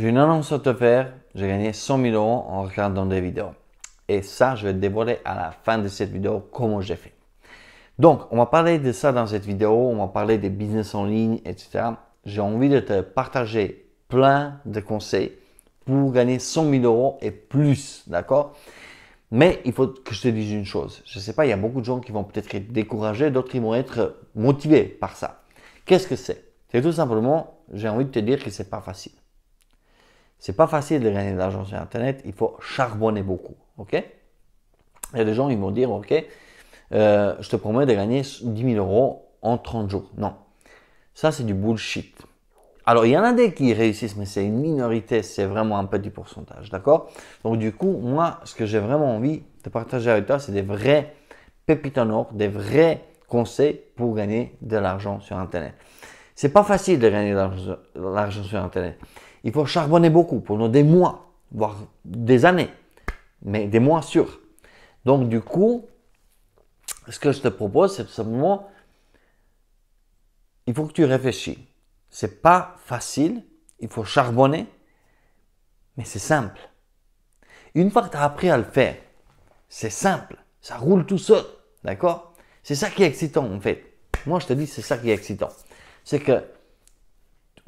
J'ai une annonce à te faire. J'ai gagné 100 000 euros en regardant des vidéos. Et ça, je vais te dévoiler à la fin de cette vidéo comment j'ai fait. Donc, on va parler de ça dans cette vidéo. On va parler des business en ligne, etc. J'ai envie de te partager plein de conseils pour gagner 100 000 euros et plus. D'accord? Mais il faut que je te dise une chose. Je ne sais pas, il y a beaucoup de gens qui vont peut-être être découragés, d'autres qui vont être motivés par ça. Qu'est-ce que c'est C'est tout simplement, j'ai envie de te dire que c'est pas facile. C'est pas facile de gagner de l'argent sur Internet, il faut charbonner beaucoup, ok Il y a des gens, ils vont dire, ok, euh, je te promets de gagner 10 000 euros en 30 jours. Non, ça c'est du bullshit. Alors il y en a des qui réussissent, mais c'est une minorité, c'est vraiment un petit pourcentage, d'accord Donc du coup, moi, ce que j'ai vraiment envie de partager avec toi, c'est des vrais pépites en or, des vrais conseils pour gagner de l'argent sur Internet. C'est pas facile de gagner de l'argent sur Internet. Il faut charbonner beaucoup pendant des mois, voire des années, mais des mois sûrs. Donc du coup, ce que je te propose, c'est simplement, il faut que tu réfléchis. C'est pas facile, il faut charbonner, mais c'est simple. Une fois que tu as appris à le faire, c'est simple, ça roule tout seul, d'accord C'est ça qui est excitant en fait. Moi je te dis, c'est ça qui est excitant. C'est que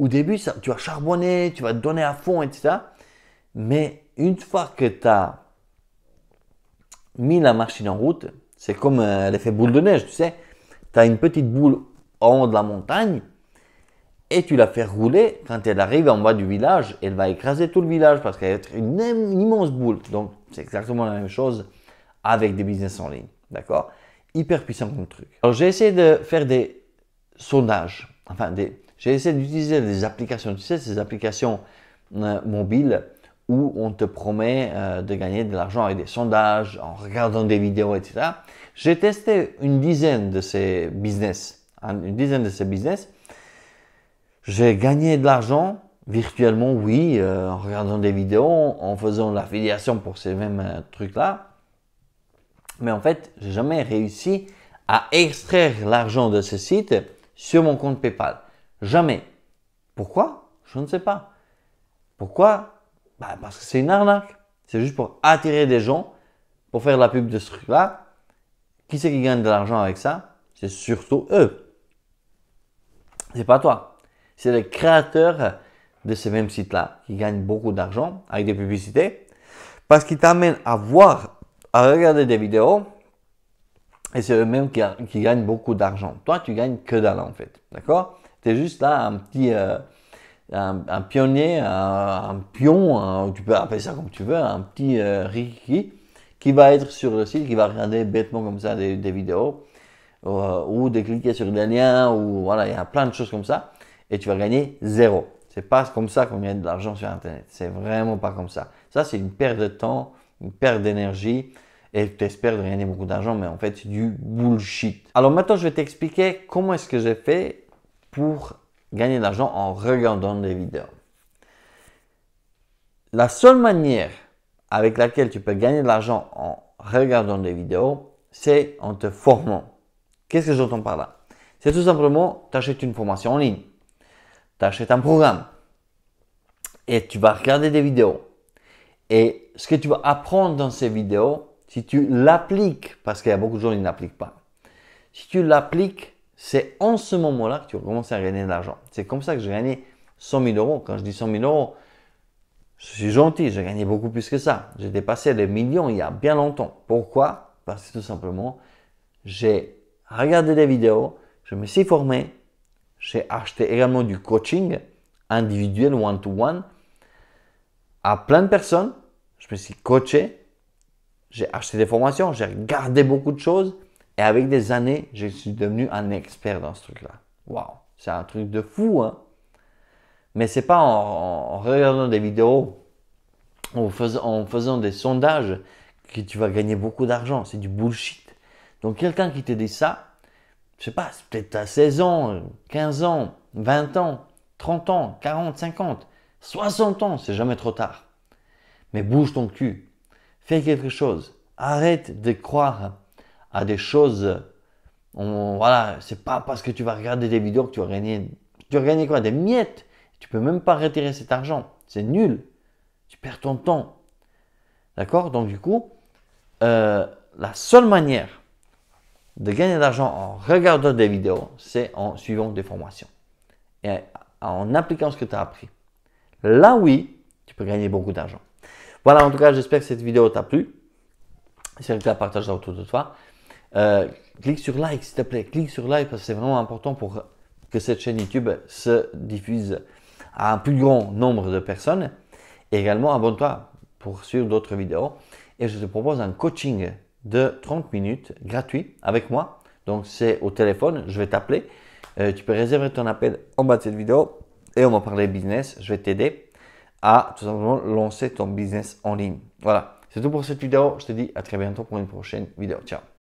au début, ça, tu vas charbonner, tu vas donner à fond, etc. Mais une fois que tu as mis la machine en route, c'est comme euh, l'effet boule de neige, tu sais. Tu as une petite boule en haut de la montagne et tu la fais rouler. Quand elle arrive en bas du village, elle va écraser tout le village parce qu'elle est une, une immense boule. Donc, c'est exactement la même chose avec des business en ligne. D'accord Hyper puissant comme truc. Alors, j'ai essayé de faire des sondages, enfin des, j'ai essayé d'utiliser des applications, tu sais, ces applications euh, mobiles où on te promet euh, de gagner de l'argent avec des sondages, en regardant des vidéos, etc. J'ai testé une dizaine de ces business, hein, une dizaine de ces business. J'ai gagné de l'argent virtuellement, oui, euh, en regardant des vidéos, en faisant de l'affiliation pour ces mêmes trucs-là. Mais en fait, j'ai jamais réussi à extraire l'argent de ce site sur mon compte PayPal. Jamais. Pourquoi Je ne sais pas. Pourquoi bah Parce que c'est une arnaque. C'est juste pour attirer des gens, pour faire la pub de ce truc-là. Qui c'est qui gagne de l'argent avec ça C'est surtout eux. C'est pas toi. C'est les créateurs de ces mêmes sites-là qui gagnent beaucoup d'argent avec des publicités parce qu'ils t'amènent à voir, à regarder des vidéos et c'est eux-mêmes qui, gagnent beaucoup d'argent. Toi, tu gagnes que dalle en fait. D'accord tu es juste là, un petit. Euh, un, pionnier, un, pion, un, hein, tu peux appeler ça comme tu veux, un petit euh, qui va être sur le site, qui va regarder bêtement comme ça des, vidéos euh, ou, de cliquer sur des liens ou voilà, il y a plein de choses comme ça et tu vas gagner zéro. C'est pas comme ça qu'on gagne de l'argent sur Internet. C'est vraiment pas comme ça. Ça, c'est une perte de temps, une perte d'énergie et tu espères de gagner beaucoup d'argent, mais en fait, c'est du bullshit. Alors maintenant, je vais t'expliquer comment est-ce que j'ai fait pour gagner de l'argent en regardant des vidéos. La seule manière avec laquelle tu peux gagner de l'argent en regardant des vidéos, c'est en te formant. Qu'est-ce que j'entends par là C'est tout simplement, tu achètes une formation en ligne, tu achètes un programme et tu vas regarder des vidéos. Et ce que tu vas apprendre dans ces vidéos, si tu l'appliques, parce qu'il y a beaucoup de gens qui n'appliquent pas, si tu l'appliques, c'est en ce moment-là que tu vas commencer à gagner de l'argent. C'est comme ça que j'ai gagné 100 000 euros. Quand je dis 100 000 euros, je suis gentil, j'ai gagné beaucoup plus que ça. J'ai dépassé les millions il y a bien longtemps. Pourquoi Parce que tout simplement, j'ai regardé des vidéos, je me suis formé, j'ai acheté également du coaching individuel, one to -one, à plein de personnes. Je me suis coaché, j'ai acheté des formations, j'ai regardé beaucoup de choses et avec des années, je suis devenu un expert dans ce truc-là. Waouh, c'est un truc de fou, hein? Mais c'est pas en, regardant des vidéos, en, en faisant des sondages que tu vas gagner beaucoup d'argent. C'est du bullshit. Donc quelqu'un qui te dit ça, je sais pas, peut-être à 16 ans, 15 ans, 20 ans, 30 ans, 40, 50, 60 ans, c'est jamais trop tard. Mais bouge ton cul. Fais quelque chose. Arrête de croire à des choses. On, voilà, c'est pas parce que tu vas regarder des vidéos que tu vas gagner. Tu vas quoi Des miettes. Tu peux même pas retirer cet argent. C'est nul. Tu perds ton temps. D'accord Donc, du coup, euh, la seule manière de gagner de l'argent en regardant des vidéos, c'est en suivant des formations et en appliquant ce que tu as appris. Là, oui, tu peux gagner beaucoup d'argent. Voilà, en tout cas, j'espère que cette vidéo t'a plu. Si elle t'a partagé autour de toi. Euh, clique sur like, s'il te plaît. Clique sur like parce que c'est vraiment important pour que cette chaîne YouTube se diffuse à un plus grand nombre de personnes. également, abonne-toi pour suivre d'autres vidéos. Et je te propose un coaching de 30 minutes gratuit avec moi. Donc, c'est au téléphone. Je vais t'appeler. Euh, tu peux réserver ton appel en bas de cette vidéo et on va parler business. Je vais t'aider à tout simplement lancer ton business en ligne. Voilà, c'est tout pour cette vidéo. Je te dis à très bientôt pour une prochaine vidéo. Ciao